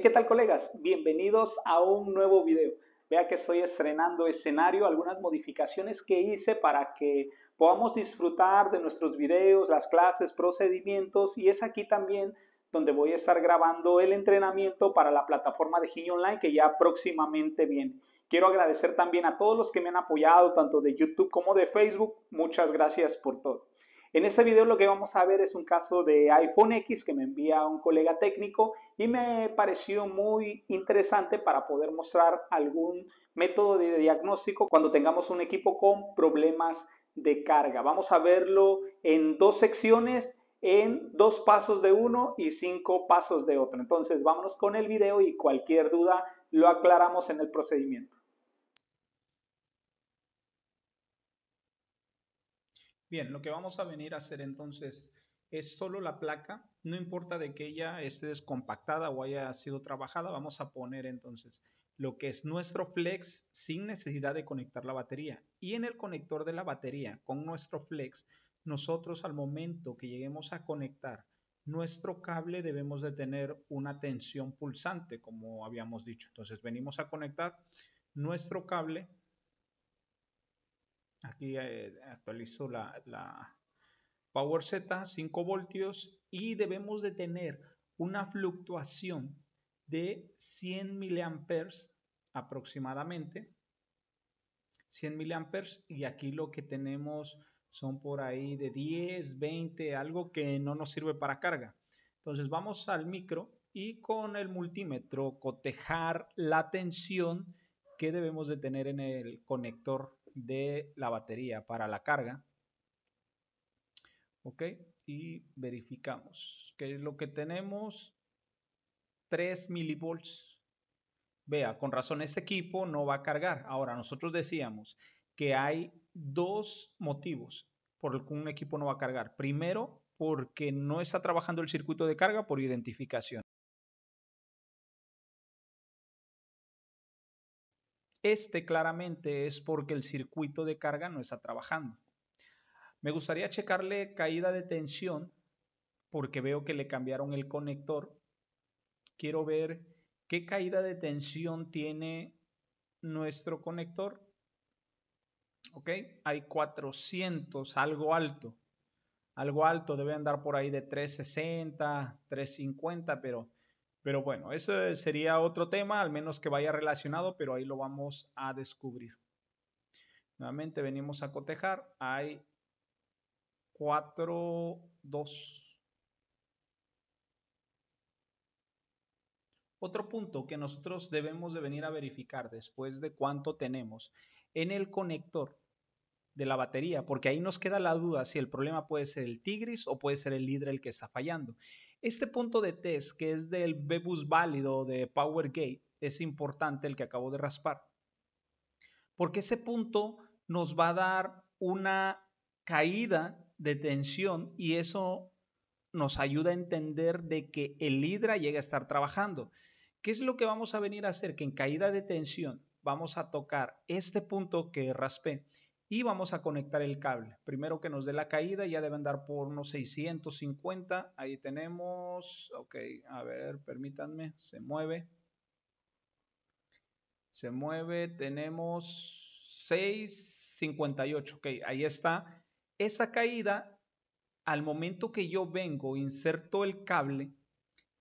¿qué tal colegas? Bienvenidos a un nuevo video. Vea que estoy estrenando escenario, algunas modificaciones que hice para que podamos disfrutar de nuestros videos, las clases, procedimientos y es aquí también donde voy a estar grabando el entrenamiento para la plataforma de Gini Online que ya próximamente viene. Quiero agradecer también a todos los que me han apoyado, tanto de YouTube como de Facebook. Muchas gracias por todo. En este video lo que vamos a ver es un caso de iPhone X que me envía un colega técnico y me pareció muy interesante para poder mostrar algún método de diagnóstico cuando tengamos un equipo con problemas de carga. Vamos a verlo en dos secciones, en dos pasos de uno y cinco pasos de otro. Entonces vámonos con el video y cualquier duda lo aclaramos en el procedimiento. Bien, lo que vamos a venir a hacer entonces es solo la placa, no importa de que ella esté descompactada o haya sido trabajada, vamos a poner entonces lo que es nuestro flex sin necesidad de conectar la batería. Y en el conector de la batería con nuestro flex, nosotros al momento que lleguemos a conectar nuestro cable debemos de tener una tensión pulsante, como habíamos dicho. Entonces venimos a conectar nuestro cable Aquí eh, actualizo la, Power Z, 5 voltios, y debemos de tener una fluctuación de 100 mA aproximadamente. 100 mA y aquí lo que tenemos son por ahí de 10, 20, algo que no nos sirve para carga. Entonces vamos al micro y con el multímetro cotejar la tensión que debemos de tener en el conector de la batería para la carga. Ok, y verificamos que lo que tenemos 3 milivolts. Vea, con razón este equipo no va a cargar. Ahora, nosotros decíamos que hay dos motivos por el que un equipo no va a cargar. Primero, porque no está trabajando el circuito de carga por identificación. Este claramente es porque el circuito de carga no está trabajando. Me gustaría checarle caída de tensión porque veo que le cambiaron el conector. Quiero ver qué caída de tensión tiene nuestro conector. ¿Ok? Hay 400, algo alto. Algo alto, debe andar por ahí de 360, 350, pero pero bueno, ese sería otro tema, al menos que vaya relacionado, pero ahí lo vamos a descubrir. Nuevamente venimos a cotejar. Hay 4, 2. Otro punto que nosotros debemos de venir a verificar después de cuánto tenemos en el conector de la batería, porque ahí nos queda la duda si el problema puede ser el Tigris o puede ser el Hydra el que está fallando. Este punto de test, que es del Bebus válido de PowerGate, es importante el que acabo de raspar, porque ese punto nos va a dar una caída de tensión y eso nos ayuda a entender de que el Hydra llega a estar trabajando. ¿Qué es lo que vamos a venir a hacer? Que en caída de tensión vamos a tocar este punto que raspé y vamos a conectar el cable. Primero que nos dé la caída, ya deben dar por unos 650. Ahí tenemos, ok, a ver, permítanme, se mueve. Se mueve, tenemos 658, ok, ahí está. Esa caída, al momento que yo vengo, inserto el cable,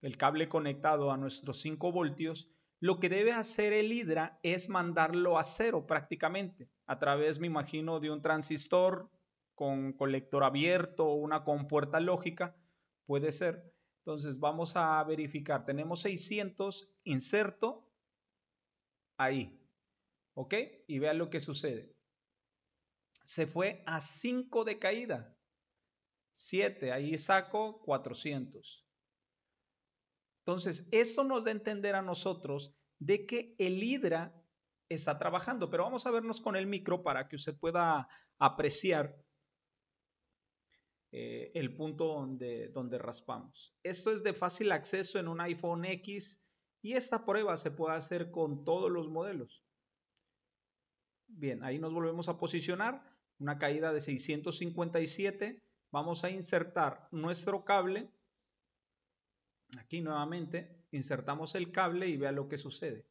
el cable conectado a nuestros 5 voltios, lo que debe hacer el hidra es mandarlo a cero prácticamente, a través, me imagino, de un transistor con colector abierto o una compuerta lógica, puede ser. Entonces vamos a verificar, tenemos 600, inserto, ahí, ¿ok? Y vean lo que sucede. Se fue a 5 de caída, 7, ahí saco 400. Entonces, esto nos da a entender a nosotros de que el hidra está trabajando. Pero vamos a vernos con el micro para que usted pueda apreciar eh, el punto donde, donde raspamos. Esto es de fácil acceso en un iPhone X y esta prueba se puede hacer con todos los modelos. Bien, ahí nos volvemos a posicionar. Una caída de 657. Vamos a insertar nuestro cable. Aquí nuevamente insertamos el cable y vea lo que sucede.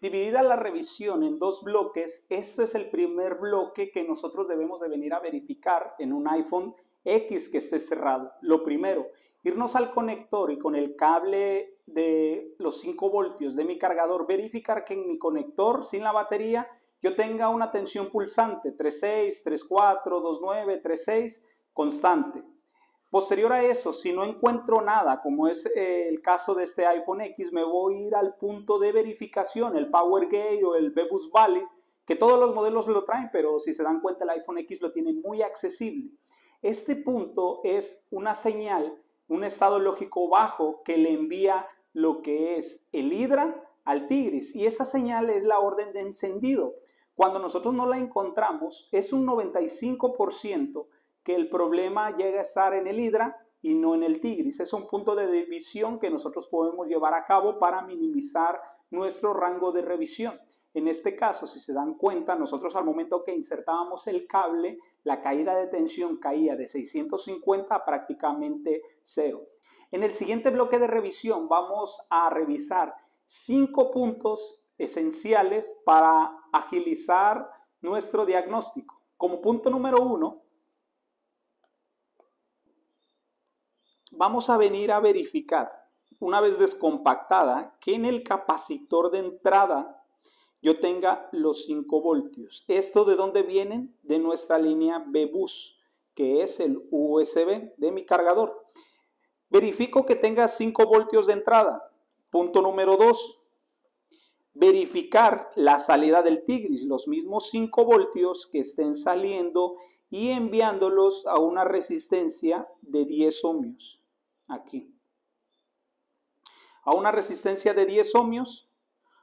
Dividida la revisión en dos bloques, este es el primer bloque que nosotros debemos de venir a verificar en un iPhone X que esté cerrado. Lo primero, irnos al conector y con el cable de los 5 voltios de mi cargador, verificar que en mi conector sin la batería yo tenga una tensión pulsante 3.6, 3.4, 2.9, 3.6 constante. Posterior a eso, si no encuentro nada, como es eh, el caso de este iPhone X, me voy a ir al punto de verificación, el PowerGate o el Bebus Valid, que todos los modelos lo traen, pero si se dan cuenta el iPhone X lo tiene muy accesible. Este punto es una señal, un estado lógico bajo que le envía lo que es el hidra al tigris y esa señal es la orden de encendido. Cuando nosotros no la encontramos, es un 95% que el problema llega a estar en el Hidra y no en el Tigris. Es un punto de división que nosotros podemos llevar a cabo para minimizar nuestro rango de revisión. En este caso, si se dan cuenta, nosotros al momento que insertábamos el cable, la caída de tensión caía de 650 a prácticamente cero. En el siguiente bloque de revisión vamos a revisar cinco puntos esenciales para agilizar nuestro diagnóstico. Como punto número uno, vamos a venir a verificar, una vez descompactada, que en el capacitor de entrada yo tenga los 5 voltios. ¿Esto de dónde vienen? De nuestra línea B-Bus, que es el USB de mi cargador. Verifico que tenga 5 voltios de entrada. Punto número 2. Verificar la salida del Tigris, los mismos 5 voltios que estén saliendo y enviándolos a una resistencia de 10 ohmios aquí. A una resistencia de 10 ohmios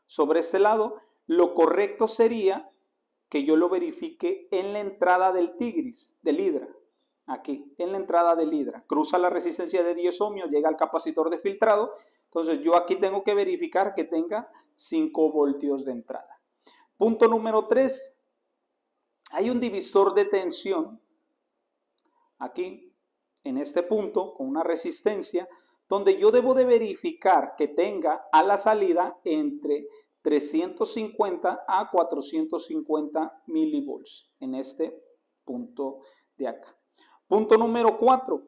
sobre este lado, lo correcto sería que yo lo verifique en la entrada del Tigris, del Hidra. Aquí, en la entrada del Hidra. Cruza la resistencia de 10 ohmios, llega al capacitor de filtrado. Entonces yo aquí tengo que verificar que tenga 5 voltios de entrada. Punto número 3. Hay un divisor de tensión aquí en este punto con una resistencia donde yo debo de verificar que tenga a la salida entre 350 a 450 milivolts en este punto de acá. Punto número 4,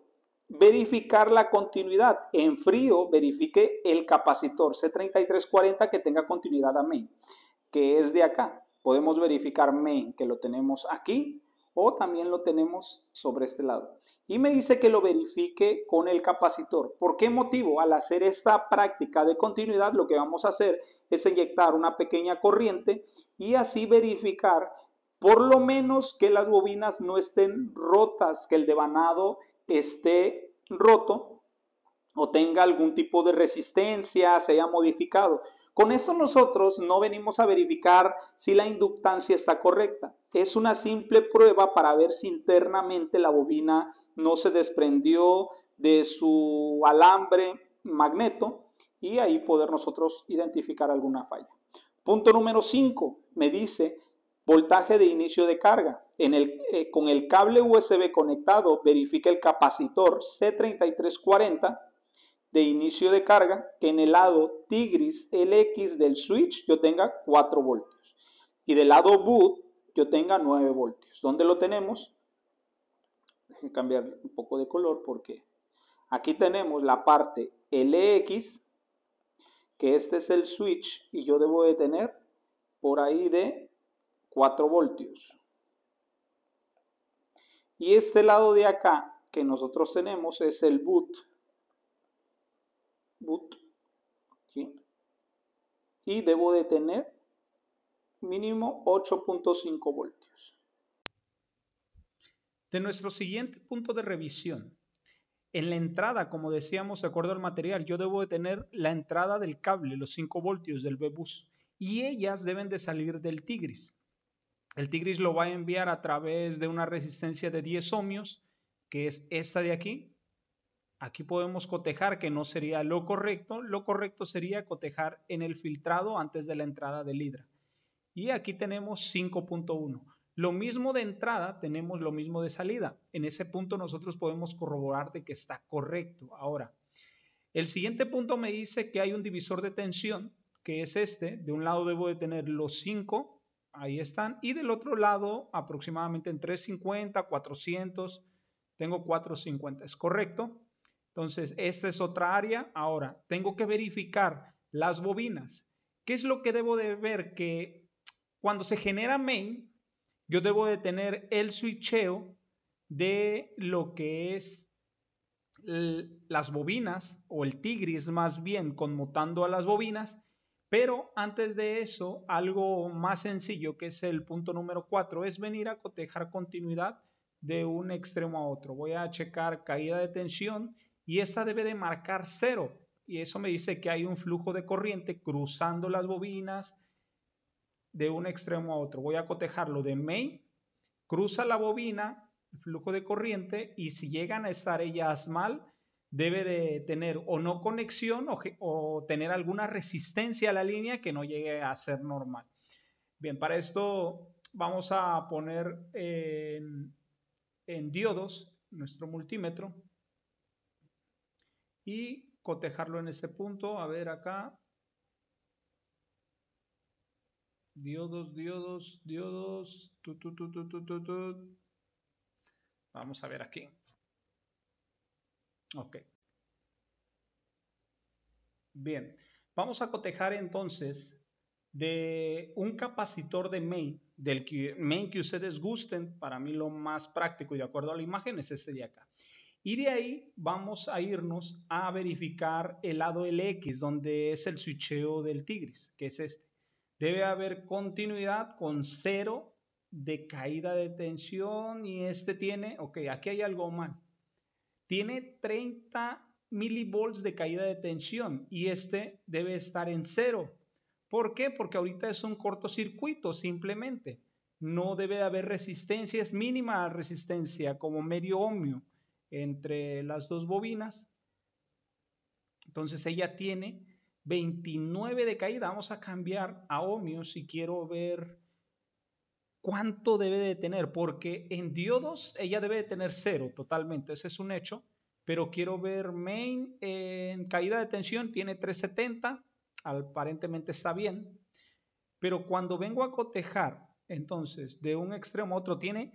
verificar la continuidad. En frío, verifique el capacitor C3340 que tenga continuidad a main, que es de acá. Podemos verificar main, que lo tenemos aquí, o también lo tenemos sobre este lado. Y me dice que lo verifique con el capacitor. ¿Por qué motivo? Al hacer esta práctica de continuidad, lo que vamos a hacer es inyectar una pequeña corriente y así verificar por lo menos que las bobinas no estén rotas, que el devanado esté roto o tenga algún tipo de resistencia, se haya modificado. Con esto nosotros no venimos a verificar si la inductancia está correcta. Es una simple prueba para ver si internamente la bobina no se desprendió de su alambre magneto y ahí poder nosotros identificar alguna falla. Punto número 5 me dice voltaje de inicio de carga. En el, eh, con el cable USB conectado verifica el capacitor C3340 de inicio de carga que en el lado Tigris LX del switch yo tenga 4 voltios y del lado boot yo tenga 9 voltios. ¿Dónde lo tenemos? Deje cambiar un poco de color porque aquí tenemos la parte LX que este es el switch y yo debo de tener por ahí de 4 voltios. Y este lado de acá que nosotros tenemos es el boot boot y debo de tener mínimo 8.5 voltios. De nuestro siguiente punto de revisión, en la entrada, como decíamos, de acuerdo al material, yo debo de tener la entrada del cable, los 5 voltios del B-Bus, y ellas deben de salir del Tigris. El Tigris lo va a enviar a través de una resistencia de 10 ohmios, que es esta de aquí, Aquí podemos cotejar que no sería lo correcto, lo correcto sería cotejar en el filtrado antes de la entrada del hidra. Y aquí tenemos 5.1. Lo mismo de entrada, tenemos lo mismo de salida. En ese punto nosotros podemos corroborar de que está correcto. Ahora, el siguiente punto me dice que hay un divisor de tensión, que es este. De un lado debo de tener los 5, ahí están, y del otro lado aproximadamente en 350, 400, tengo 450, es correcto. Entonces, esta es otra área. Ahora, tengo que verificar las bobinas. ¿Qué es lo que debo de ver? Que cuando se genera main, yo debo de tener el switcheo de lo que es las bobinas o el tigris más bien conmutando a las bobinas pero antes de eso, algo más sencillo, que es el punto número 4, es venir a cotejar continuidad de un extremo a otro. Voy a checar caída de tensión y esta debe de marcar cero. Y eso me dice que hay un flujo de corriente cruzando las bobinas de un extremo a otro. Voy a cotejarlo de May. cruza la bobina, el flujo de corriente, y si llegan a estar ellas mal, debe de tener o no conexión o, tener alguna resistencia a la línea que no llegue a ser normal. Bien, para esto vamos a poner en diodos nuestro multímetro y cotejarlo en este punto. A ver acá. Diodos, diodos, diodos. Vamos a ver aquí. Ok. Bien. Vamos a cotejar entonces de un capacitor de main, del que, main que ustedes gusten. Para mí lo más práctico y de acuerdo a la imagen es este de acá. Y de ahí vamos a irnos a verificar el lado LX, donde es el switcheo del Tigris, que es este. Debe haber continuidad con cero de caída de tensión y este tiene, ok, aquí hay algo mal. Tiene 30 milivolts de caída de tensión y este debe estar en cero. ¿Por qué? Porque ahorita es un cortocircuito simplemente. No debe haber resistencia, es mínima resistencia, como medio ohmio entre las dos bobinas. Entonces ella tiene 29 de caída. Vamos a cambiar a ohmios y quiero ver cuánto debe de tener, porque en diodos ella debe de tener cero totalmente, ese es un hecho. Pero quiero ver main en caída de tensión, tiene 370, aparentemente está bien. Pero cuando vengo a cotejar, entonces, de un extremo a otro, tiene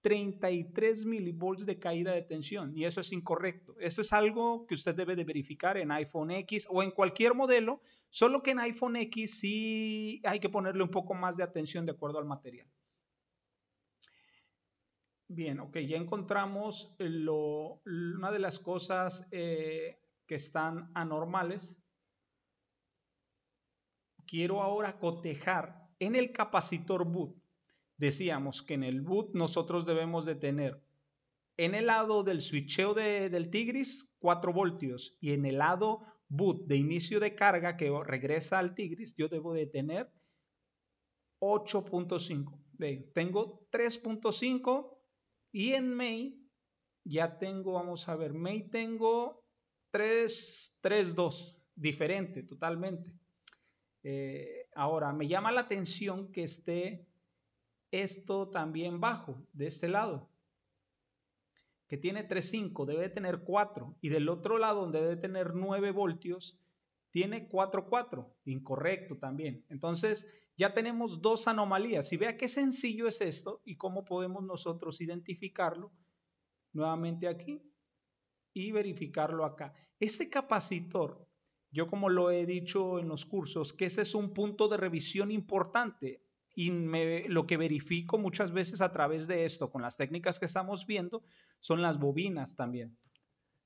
33 milivolts de caída de tensión y eso es incorrecto. eso es algo que usted debe de verificar en iPhone X o en cualquier modelo, solo que en iPhone X sí hay que ponerle un poco más de atención de acuerdo al material. Bien, ok, ya encontramos una de las cosas eh, que están anormales. Quiero ahora cotejar en el capacitor boot decíamos que en el boot nosotros debemos de tener en el lado del switcheo de, del Tigris 4 voltios y en el lado boot de inicio de carga que regresa al Tigris yo debo de tener 8.5. Tengo 3.5 y en May ya tengo, vamos a ver, May tengo 3, diferente totalmente. Eh, ahora, me llama la atención que esté esto también bajo, de este lado, que tiene 3,5, debe tener 4, y del otro lado, donde debe tener 9 voltios, tiene 4,4, incorrecto también. Entonces, ya tenemos dos anomalías. Y vea qué sencillo es esto y cómo podemos nosotros identificarlo nuevamente aquí y verificarlo acá. Este capacitor, yo como lo he dicho en los cursos, que ese es un punto de revisión importante y lo que verifico muchas veces a través de esto, con las técnicas que estamos viendo, son las bobinas también.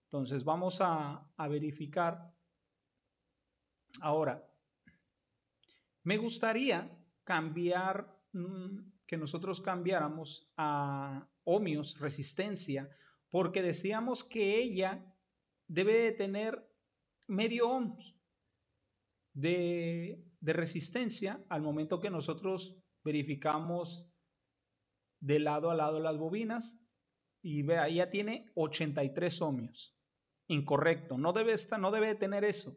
Entonces vamos a, verificar. Ahora, me gustaría cambiar, mm, que nosotros cambiáramos a ohmios, resistencia, porque decíamos que ella debe de tener medio ohms de, de, resistencia al momento que nosotros verificamos de lado a lado las bobinas y vea, ya tiene 83 ohmios. Incorrecto, no debe, estar, no debe tener eso.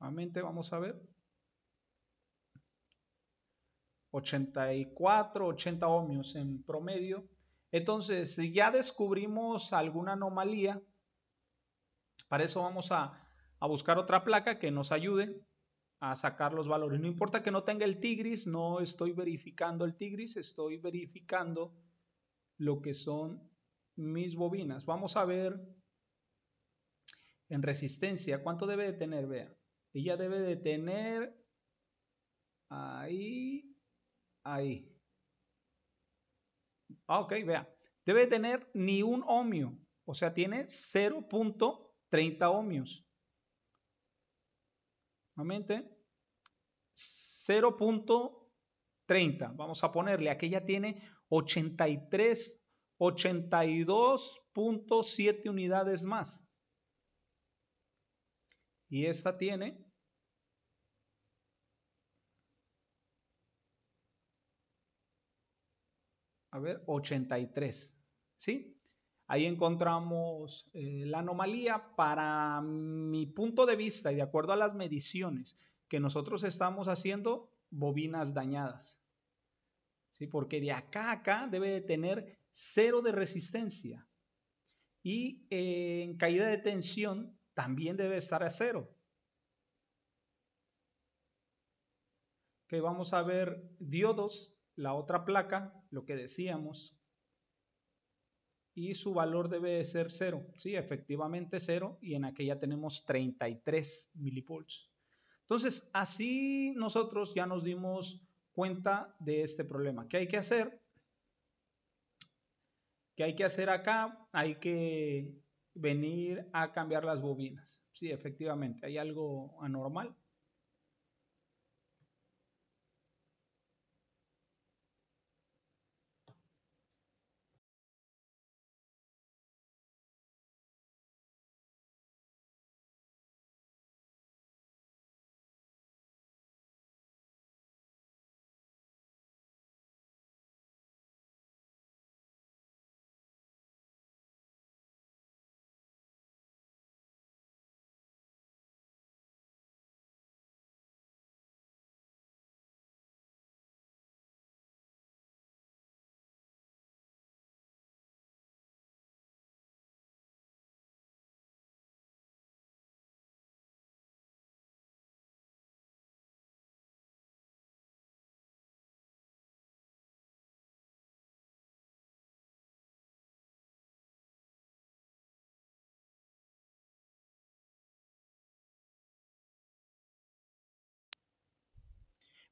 Nuevamente vamos a ver. 84, 80 ohmios en promedio. Entonces, si ya descubrimos alguna anomalía, para eso vamos a, a buscar otra placa que nos ayude a sacar los valores. No importa que no tenga el Tigris, no estoy verificando el Tigris, estoy verificando lo que son mis bobinas. Vamos a ver en resistencia, ¿cuánto debe de tener? Vea, ella debe de tener ahí, ahí. Ah, ok, vea. Debe de tener ni un ohmio, o sea, tiene 0.30 ohmios nuevamente 0.30. Vamos a ponerle, aquella tiene 83, 82.7 unidades más. Y esta tiene a ver 83. ¿Sí? Ahí encontramos eh, la anomalía para mi punto de vista y de acuerdo a las mediciones que nosotros estamos haciendo, bobinas dañadas. ¿Sí? Porque de acá a acá debe de tener cero de resistencia. Y eh, en caída de tensión también debe estar a cero. Que vamos a ver diodos, la otra placa, lo que decíamos, y su valor debe ser cero Sí, efectivamente cero y en aquella tenemos 33 milivolts. Entonces, así nosotros ya nos dimos cuenta de este problema. ¿Qué hay que hacer? ¿Qué hay que hacer acá? Hay que venir a cambiar las bobinas. Sí, efectivamente, hay algo anormal.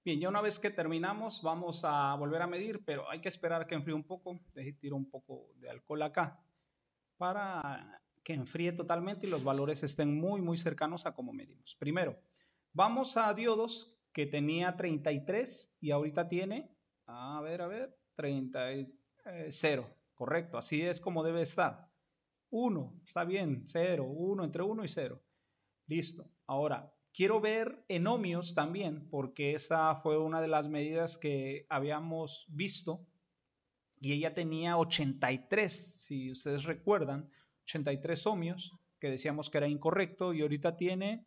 Bien, ya una vez que terminamos, vamos a volver a medir, pero hay que esperar que enfríe un poco. Deje tiro un poco de alcohol acá para que enfríe totalmente y los valores estén muy, muy cercanos a cómo medimos. Primero, vamos a diodos que tenía 33 y ahorita tiene, a ver, a ver, 30, 0. Eh, Correcto, así es como debe estar. 1, está bien, 0, 1 entre 1 y 0. Listo. Ahora, Quiero ver en ohmios también, porque esa fue una de las medidas que habíamos visto y ella tenía 83, si ustedes recuerdan, 83 ohmios, que decíamos que era incorrecto, y ahorita tiene,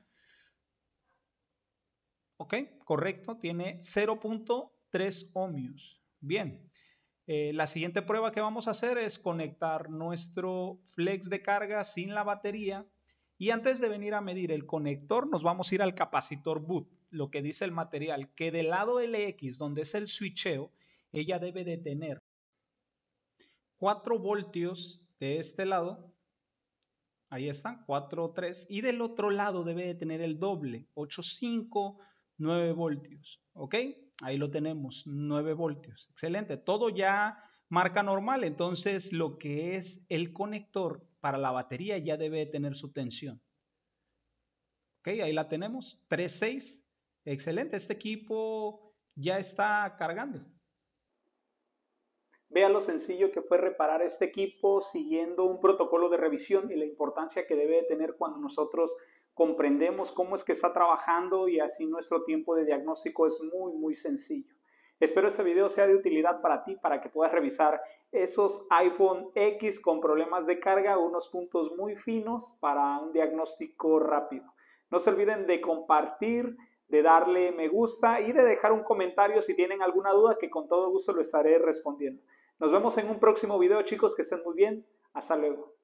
ok, correcto, tiene 0.3 ohmios. Bien, eh, la siguiente prueba que vamos a hacer es conectar nuestro flex de carga sin la batería y antes de venir a medir el conector, nos vamos a ir al capacitor boot, lo que dice el material, que del lado LX, donde es el switcheo, ella debe de tener 4 voltios de este lado, ahí están, 4 3, y del otro lado debe de tener el doble, 8, 5, 9 voltios, ¿ok? Ahí lo tenemos, 9 voltios, excelente, todo ya marca normal, entonces lo que es el conector para la batería ya debe tener su tensión. Ok, ahí la tenemos, 3.6, excelente, este equipo ya está cargando. Vea lo sencillo que fue reparar este equipo siguiendo un protocolo de revisión y la importancia que debe tener cuando nosotros comprendemos cómo es que está trabajando y así nuestro tiempo de diagnóstico es muy, muy sencillo. Espero este video sea de utilidad para ti para que puedas revisar esos iPhone X con problemas de carga, unos puntos muy finos para un diagnóstico rápido. No se olviden de compartir, de darle me gusta y de dejar un comentario si tienen alguna duda que con todo gusto lo estaré respondiendo. Nos vemos en un próximo video chicos, que estén muy bien. Hasta luego.